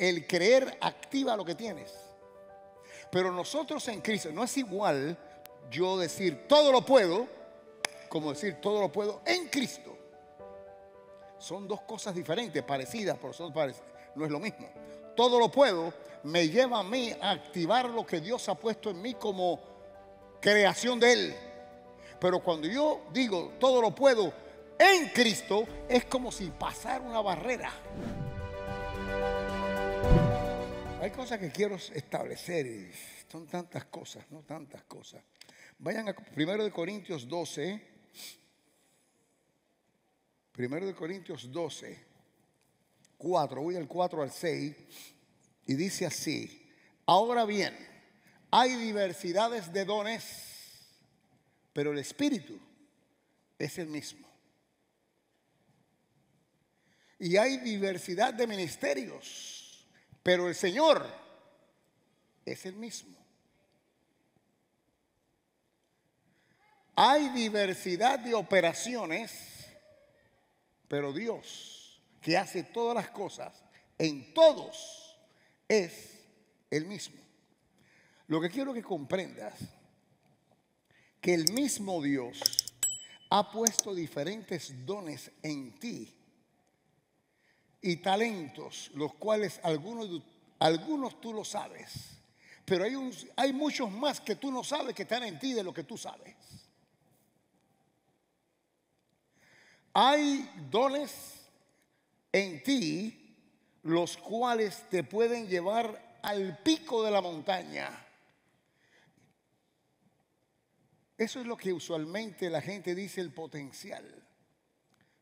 El creer activa lo que tienes. Pero nosotros en Cristo no es igual yo decir todo lo puedo como decir todo lo puedo en Cristo. Son dos cosas diferentes, parecidas, pero no es lo mismo. Todo lo puedo me lleva a mí a activar lo que Dios ha puesto en mí como creación de Él. Pero cuando yo digo todo lo puedo en Cristo, es como si pasara una barrera. Hay cosas que quiero establecer son tantas cosas, no tantas cosas. Vayan a 1 Corintios 12. 1 Corintios 12, 4, voy del 4 al 6 y dice así, ahora bien, hay diversidades de dones, pero el espíritu es el mismo. Y hay diversidad de ministerios pero el Señor es el mismo. Hay diversidad de operaciones, pero Dios, que hace todas las cosas, en todos, es el mismo. Lo que quiero que comprendas, que el mismo Dios ha puesto diferentes dones en ti y talentos, los cuales algunos, algunos tú lo sabes, pero hay, un, hay muchos más que tú no sabes que están en ti de lo que tú sabes. Hay dones en ti los cuales te pueden llevar al pico de la montaña. Eso es lo que usualmente la gente dice el potencial.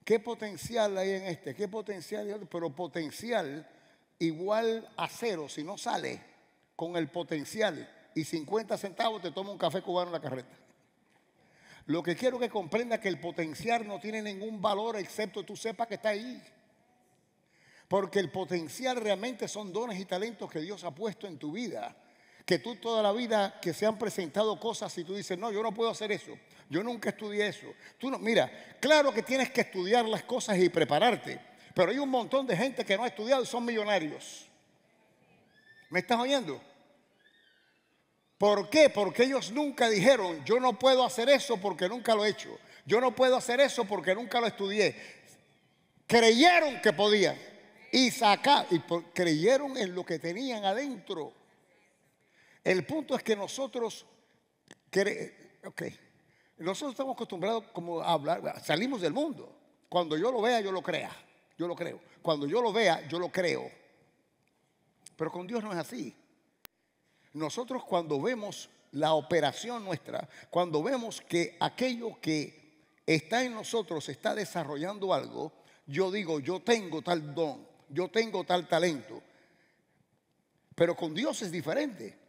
¿Qué potencial hay en este? ¿Qué potencial Pero potencial igual a cero si no sale con el potencial y 50 centavos te toma un café cubano en la carreta. Lo que quiero que comprenda que el potencial no tiene ningún valor excepto tú sepas que está ahí. Porque el potencial realmente son dones y talentos que Dios ha puesto en tu vida. Que tú toda la vida que se han presentado cosas y tú dices, no, yo no puedo hacer eso. Yo nunca estudié eso. mira, claro que tienes que estudiar las cosas y prepararte, pero hay un montón de gente que no ha estudiado y son millonarios. ¿Me estás oyendo? ¿Por qué? Porque ellos nunca dijeron, yo no puedo hacer eso porque nunca lo he hecho. Yo no puedo hacer eso porque nunca lo estudié. Creyeron que podían y sacar, y creyeron en lo que tenían adentro. El punto es que nosotros, cre, okay. Nosotros estamos acostumbrados como a hablar, salimos del mundo. Cuando yo lo vea, yo lo crea. Yo lo creo. Cuando yo lo vea, yo lo creo. Pero con Dios no es así. Nosotros cuando vemos la operación nuestra, cuando vemos que aquello que está en nosotros, está desarrollando algo, yo digo, yo tengo tal don, yo tengo tal talento. Pero con Dios es diferente.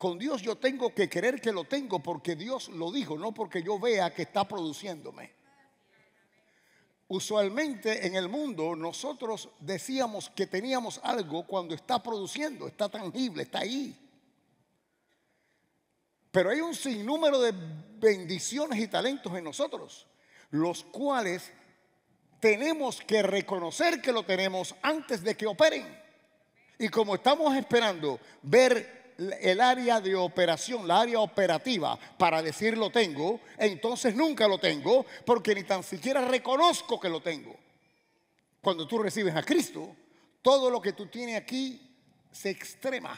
Con Dios yo tengo que creer que lo tengo porque Dios lo dijo, no porque yo vea que está produciéndome. Usualmente en el mundo nosotros decíamos que teníamos algo cuando está produciendo, está tangible, está ahí. Pero hay un sinnúmero de bendiciones y talentos en nosotros, los cuales tenemos que reconocer que lo tenemos antes de que operen. Y como estamos esperando ver el área de operación, la área operativa, para decir lo tengo, entonces nunca lo tengo porque ni tan siquiera reconozco que lo tengo. Cuando tú recibes a Cristo, todo lo que tú tienes aquí se extrema.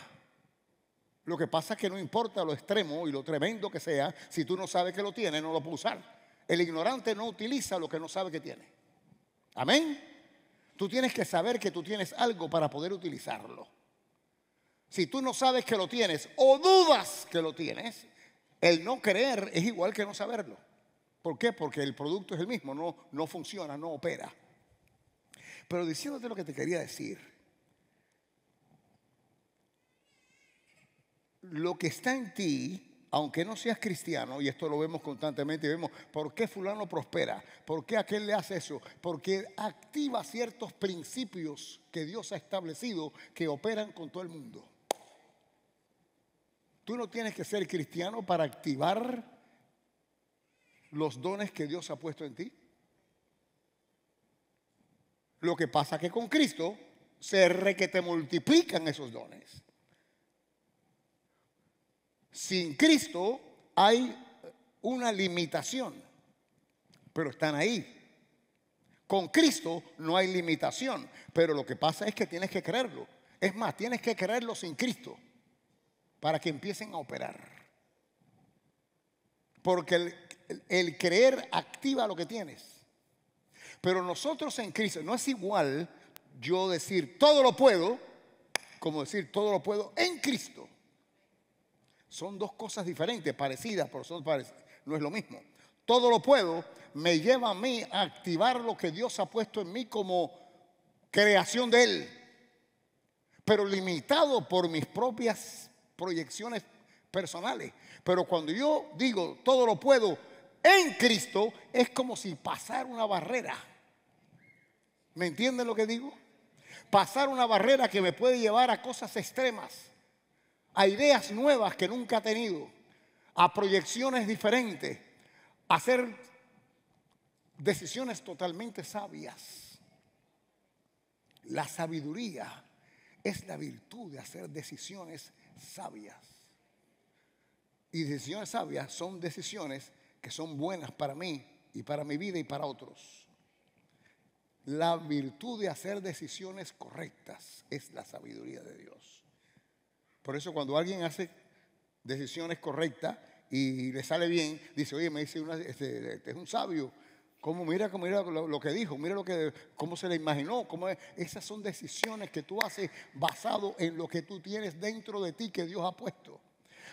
Lo que pasa es que no importa lo extremo y lo tremendo que sea, si tú no sabes que lo tienes, no lo puedes usar. El ignorante no utiliza lo que no sabe que tiene. Amén. Tú tienes que saber que tú tienes algo para poder utilizarlo si tú no sabes que lo tienes o dudas que lo tienes, el no creer es igual que no saberlo. ¿Por qué? Porque el producto es el mismo, no, no funciona, no opera. Pero diciéndote lo que te quería decir, lo que está en ti aunque no seas cristiano, y esto lo vemos constantemente, vemos por qué fulano prospera, por qué aquel le hace eso, porque activa ciertos principios que Dios ha establecido que operan con todo el mundo. Tú no tienes que ser cristiano para activar los dones que Dios ha puesto en ti. Lo que pasa es que con Cristo se re que te multiplican esos dones. Sin Cristo hay una limitación, pero están ahí. Con Cristo no hay limitación, pero lo que pasa es que tienes que creerlo. Es más, tienes que creerlo sin Cristo para que empiecen a operar. Porque el, creer activa lo que tienes. Pero nosotros en Cristo no es igual yo decir todo lo puedo como decir todo lo puedo en Cristo. Son dos cosas diferentes, parecidas, pero son no es lo mismo. Todo lo puedo me lleva a mí a activar lo que Dios ha puesto en mí como creación de Él, pero limitado por mis propias proyecciones personales. Pero cuando yo digo todo lo puedo en Cristo, es como si pasar una barrera. ¿Me entienden lo que digo? Pasar una barrera que me puede llevar a cosas extremas, a ideas nuevas que nunca he tenido, a proyecciones diferentes, a hacer decisiones totalmente sabias. La sabiduría es la virtud de hacer decisiones sabias. Y decisiones sabias son decisiones que son buenas para mí y para mi vida y para otros. La virtud de hacer decisiones correctas es la sabiduría de Dios. Por eso cuando alguien hace decisiones correctas y le sale bien, dice, oye, me dice, este, este, es un sabio, como mira, mira lo, que dijo, mira lo que, cómo se le imaginó, cómo esas son decisiones que tú haces basado en lo que tú tienes dentro de ti que Dios ha puesto.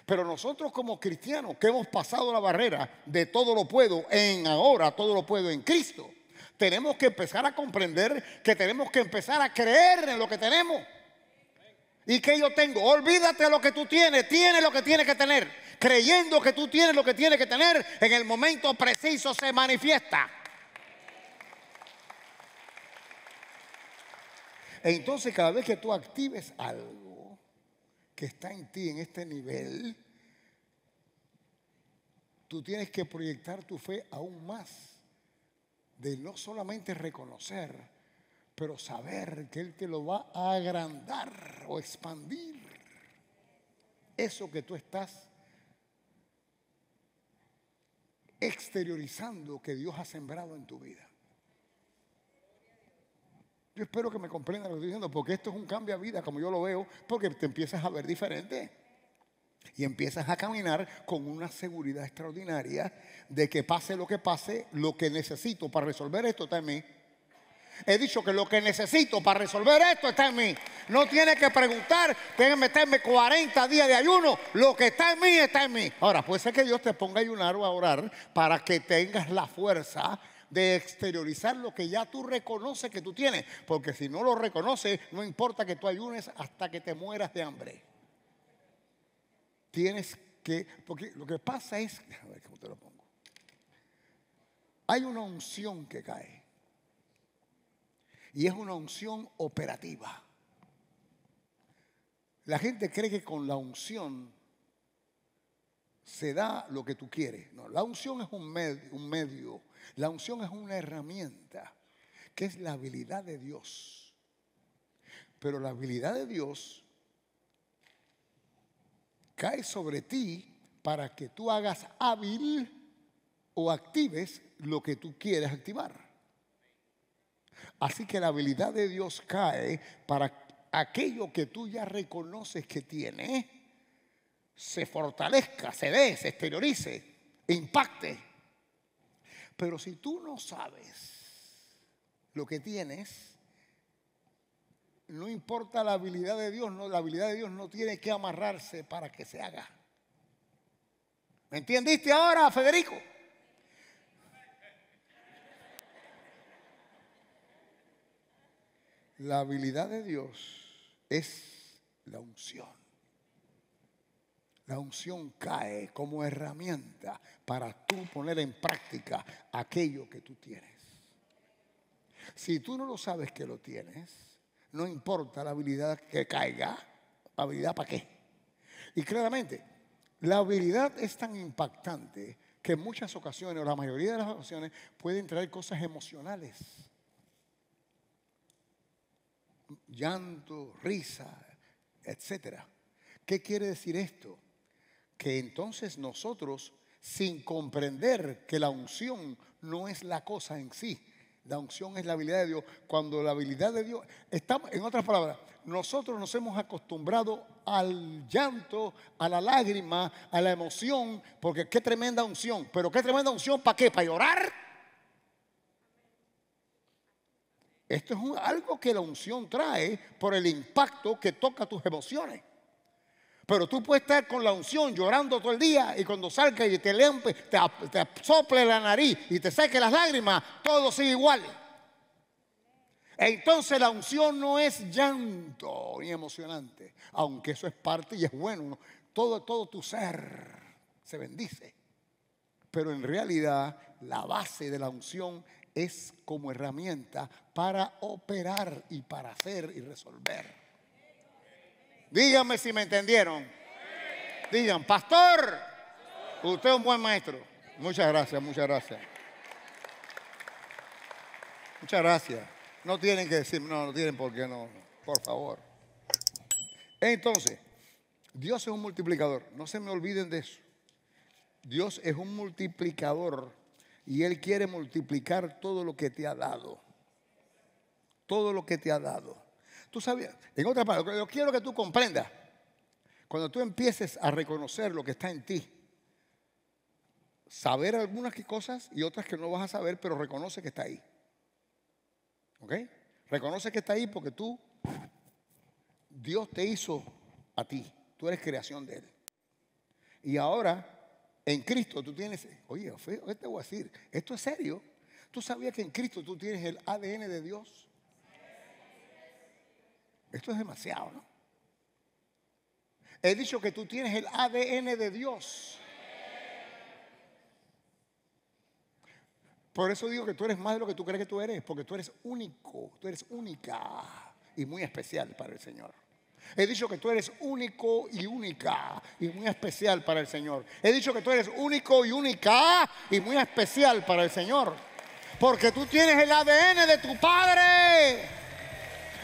Pero nosotros como cristianos que hemos pasado la barrera de todo lo puedo en ahora, todo lo puedo en Cristo, tenemos que empezar a comprender que tenemos que empezar a creer en lo que tenemos. ¿Y que yo tengo? Olvídate de lo que tú tienes, Tienes lo que tienes que tener. Creyendo que tú tienes lo que tienes que tener, en el momento preciso se manifiesta. Entonces cada vez que tú actives algo que está en ti en este nivel, tú tienes que proyectar tu fe aún más, de no solamente reconocer, pero saber que Él te lo va a agrandar o expandir. Eso que tú estás exteriorizando que Dios ha sembrado en tu vida. Yo espero que me comprendan lo que estoy diciendo, porque esto es un cambio de vida, como yo lo veo, porque te empiezas a ver diferente. Y empiezas a caminar con una seguridad extraordinaria de que pase lo que pase, lo que necesito para resolver esto está en mí. He dicho que lo que necesito para resolver esto está en mí. No tiene que preguntar, tiene que meterme 40 días de ayuno. Lo que está en mí está en mí. Ahora, puede ser que Dios te ponga a ayunar o a orar para que tengas la fuerza de exteriorizar lo que ya tú reconoces que tú tienes. Porque si no lo reconoces, no importa que tú ayunes hasta que te mueras de hambre. Tienes que, porque lo que pasa es, a ver cómo te lo pongo. Hay una unción que cae. Y es una unción operativa. La gente cree que con la unción se da lo que tú quieres. No, la unción es un, medio, un medio, la unción es una herramienta, que es la habilidad de Dios. Pero la habilidad de Dios cae sobre ti para que tú hagas hábil o actives lo que tú quieres activar. Así que la habilidad de Dios cae para aquello que tú ya reconoces que tiene se fortalezca, se dé, se exteriorice, e impacte. Pero si tú no sabes lo que tienes, no importa la habilidad de Dios, no, la habilidad de Dios no tiene que amarrarse para que se haga. ¿Me entendiste ahora, Federico? La habilidad de Dios es la unción. La unción cae como herramienta para tú poner en práctica aquello que tú tienes. Si tú no lo sabes que lo tienes, no importa la habilidad que caiga, habilidad para qué. Y claramente, la habilidad es tan impactante que en muchas ocasiones, o la mayoría de las ocasiones, pueden traer cosas emocionales. Llanto, risa, etcétera. ¿Qué quiere decir esto? que entonces nosotros, sin comprender que la unción no es la cosa en sí, la unción es la habilidad de Dios, cuando la habilidad de Dios, estamos, en otras palabras, nosotros nos hemos acostumbrado al llanto, a la lágrima, a la emoción, porque qué tremenda unción, pero qué tremenda unción, ¿para qué? ¿Para llorar? Esto es algo que la unción trae por el impacto que toca tus emociones. Pero tú puedes estar con la unción llorando todo el día y cuando salgas y te, lempe, te, sople la nariz y te saque las lágrimas, todo sigue igual. Entonces la unción no es llanto ni emocionante, aunque eso es parte y es bueno. Todo, todo tu ser se bendice. Pero en realidad la base de la unción es como herramienta para operar y para hacer y resolver. Díganme si me entendieron. Digan, pastor, usted es un buen maestro. Muchas gracias, muchas gracias. Muchas gracias. No tienen que decir, no, no tienen por qué no, por favor. Entonces, Dios es un multiplicador, no se me olviden de eso. Dios es un multiplicador y Él quiere multiplicar todo lo que te ha dado. Todo lo que te ha dado. Tú sabías, en otra parte yo quiero que tú comprendas, cuando tú empieces a reconocer lo que está en ti, saber algunas cosas y otras que no vas a saber, pero reconoce que está ahí. ¿Ok? Reconoce que está ahí porque tú, Dios te hizo a ti, tú eres creación de Él. Y ahora, en Cristo tú tienes, oye, te voy a decir, esto es serio. Tú sabías que en Cristo tú tienes el ADN de Dios. Esto es demasiado, ¿no? He dicho que tú tienes el ADN de Dios. Por eso digo que tú eres más de lo que tú crees que tú eres, porque tú eres único, tú eres única y muy especial para el Señor. He dicho que tú eres único y única y muy especial para el Señor. He dicho que tú eres único y única y muy especial para el Señor. Porque tú tienes el ADN de tu Padre